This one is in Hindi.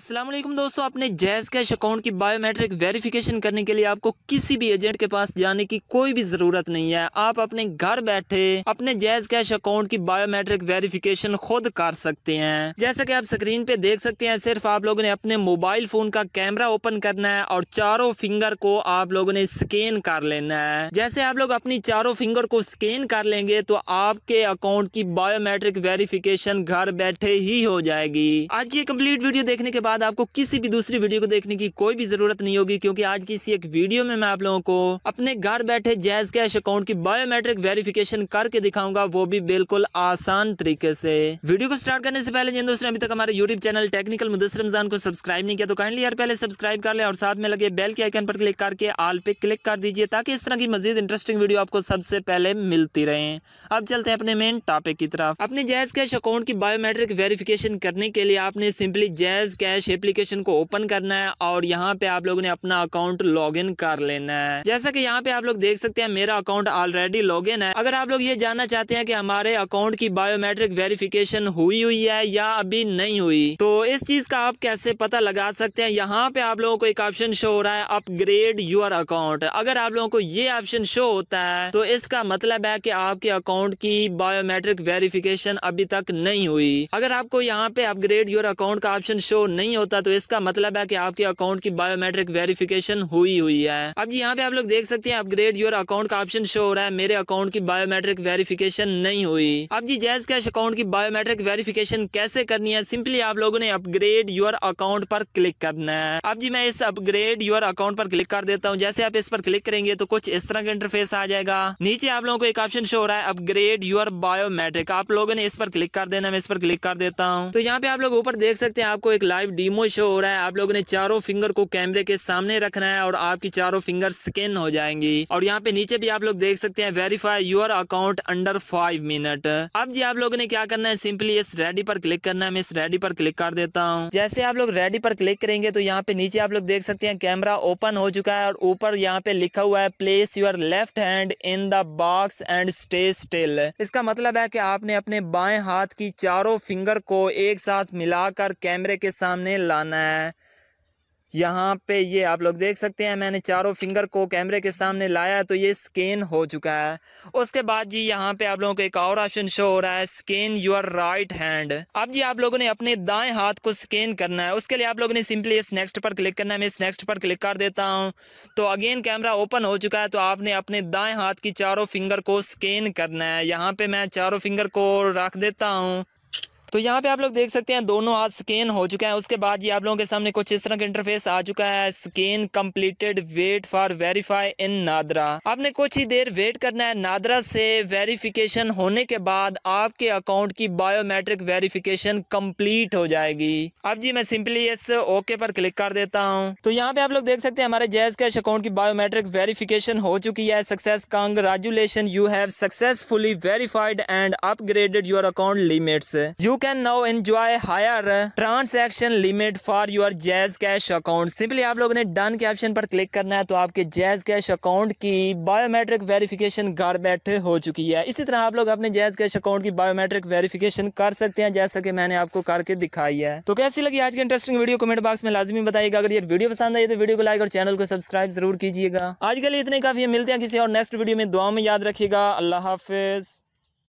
असलम दोस्तों आपने जैज कैश अकाउंट की बायोमेट्रिक वेरिफिकेशन करने के लिए आपको किसी भी एजेंट के पास जाने की कोई भी जरूरत नहीं है आप अपने घर बैठे अपने जैज कैश अकाउंट की बायोमेट्रिक वेरिफिकेशन खुद कर सकते हैं जैसा कि आप स्क्रीन पे देख सकते हैं सिर्फ आप लोगों ने अपने मोबाइल फोन का कैमरा ओपन करना है और चारों फिंगर को आप लोगों ने स्कैन कर लेना है जैसे आप लोग अपनी चारों फिंगर को स्कैन कर लेंगे तो आपके अकाउंट की बायोमेट्रिक वेरिफिकेशन घर बैठे ही हो जाएगी आज की कम्प्लीट वीडियो देखने के बाद बाद आपको किसी भी दूसरी वीडियो को देखने की कोई भी जरूरत नहीं होगी क्योंकि आज की इसी एक वीडियो में मैं आप लोगों को अपने घर बैठे जैज कैश अकाउंट की बायोमेट्रिक वेरिफिकेशन करके दिखाऊंगा वो भी बिल्कुल आसान तरीके से वीडियो को स्टार्ट करने से पहले जिन दोस्तों अभी तक हमारे YouTube channel technical Mudassar Ramzan को सब्सक्राइब नहीं किया तो काइंडली यार पहले सब्सक्राइब कर ले और साथ में लगे बेल के आइकन पर क्लिक करके आल पे क्लिक कर दीजिए ताकि इस तरह की मजीद इंटरेस्टिंग वीडियो आपको सबसे पहले मिलती रहे अब चलते हैं अपने मेन टॉपिक की तरफ अपने जैज कैश अकाउंट की बायोमेट्रिक वेरिफिकेशन करने के लिए आपने simply JazzCash cash application को ओपन करना है और यहाँ पे आप लोगों ने अपना अकाउंट लॉग कर लेना है जैसा की यहाँ पे आप लोग देख सकते हैं मेरा अकाउंट ऑलरेडी लॉग है अगर आप लोग ये जानना चाहते हैं की हमारे अकाउंट की बायोमेट्रिक वेरिफिकेशन हुई हुई है या अभी नहीं हुई तो इस चीज का आप कैसे पता लगा सकते हैं यहाँ पे आप लोगों को एक ऑप्शन शो हो रहा है अपग्रेड योर अकाउंट अगर आप लोगों को ये ऑप्शन शो होता है तो इसका मतलब है की आपके अकाउंट की बायोमेट्रिक वेरिफिकेशन अभी तक नहीं हुई अगर आपको यहाँ पे अपग्रेड योर अकाउंट का ऑप्शन शो नहीं होता तो इसका मतलब है कि आपके अकाउंट की बायोमेट्रिक वेरिफिकेशन हुई हुई है अब यहाँ पे आप लोग देख सकते हैं अपग्रेड योर अकाउंट का ऑप्शन शो हो रहा है मेरे अकाउंट की बायोमेट्रिक वेरिफिकेशन नहीं हुई अब जी जैज कैश अकाउंट की बायोमेट्रिक वेरिफिकेशन कैसे करनी है सिंपली आप लोगों ने अपग्रेड योर अकाउंट पर क्लिक करना है अब जी मैं इस अपग्रेड योर अकाउंट पर क्लिक कर देता हूँ जैसे आप इस पर क्लिक करेंगे तो कुछ इस तरह का इंटरफेस आ जाएगा नीचे आप लोगों को एक ऑप्शन शो हो रहा है अपग्रेड योर बायोमेट्रिक आप लोगों ने इस पर क्लिक कर देना मैं इस पर क्लिक कर देता हूँ तो यहाँ पे आप लोग ऊपर देख सकते हैं आपको एक लाइव लाइव डीमो शो हो रहा है आप लोगों ने चारों फिंगर को कैमरे के सामने रखना है और आपकी चारों फिंगर स्कैन हो जाएंगी और यहाँ पे नीचे भी आप लोग देख सकते हैं verify your account under five minute अब जी आप लोगों ने क्या करना है सिंपली इस रेडी पर क्लिक करना है मैं इस रेडी पर क्लिक कर देता हूँ जैसे आप लोग रेडी पर क्लिक करेंगे तो यहाँ पे नीचे आप लोग देख सकते हैं कैमरा ओपन हो चुका है और ऊपर यहाँ पे लिखा हुआ है place your left hand in the box and stay still इसका मतलब है की आपने अपने बाएं हाथ की चारों फिंगर को एक साथ मिलाकर कैमरे के सामने सामने लाना है यहाँ पे ये आप लोग देख सकते हैं मैंने चारों फिंगर को कैमरे के सामने लाया तो ये स्कैन हो चुका है उसके बाद जी यहाँ पे आप लोगों को एक और ऑप्शन शो हो रहा है स्कैन योर राइट हैंड अब जी आप लोगों ने अपने दाएं हाथ को स्कैन करना है उसके लिए आप लोगों ने सिंपली इस नेक्स्ट पर क्लिक करना है मैं इस नेक्स्ट पर क्लिक कर देता हूँ तो अगेन कैमरा ओपन हो चुका है तो आपने अपने दाएँ हाथ की चारों फिंगर को स्कैन करना है यहाँ पर मैं चारों फिंगर को रख देता हूँ तो यहाँ पे आप लोग देख सकते हैं दोनों आज स्कैन हो चुका है उसके बाद ये आप लोगों के सामने कुछ इस तरह का इंटरफेस आ चुका है scan completed wait for verify in NADRA आपने कुछ ही देर वेट करना है नादरा से वेरिफिकेशन होने के बाद आपके अकाउंट की बायोमेट्रिक वेरिफिकेशन कंप्लीट हो जाएगी अब जी मैं सिंपली इस ओके पर क्लिक कर देता हूँ तो यहाँ पे आप लोग देख सकते हैं हमारे जैज कैश अकाउंट की बायोमेट्रिक वेरिफिकेशन हो चुकी है success congratulation you have successfully verified and upgraded your account limits you can now enjoy higher transaction limit for your JazzCash account simply आप लोगों ने डन के ऑप्शन पर क्लिक करना है तो आपके जैज कैश अकाउंट की बायोमेट्रिक वेरिफिकेशन घर बैठे हो चुकी है इसी तरह आप लोग अपने जैज कैश अकाउंट की बायोमेट्रिक वेरिफिकेशन कर सकते हैं जैसा कि मैंने आपको करके दिखाई है तो कैसी लगी आज की इंटरेस्टिंग वीडियो कमेंट बॉक्स में लाजमी बताएगा अगर ये वीडियो पसंद आई तो वीडियो को लाइक और चैनल को सब्सक्राइब जरूर कीजिएगा आज के लिए इतने काफी मिलते हैं किसी और नेक्स्ट वीडियो में दुआ में याद रखिएगा अल्लाह हाफिज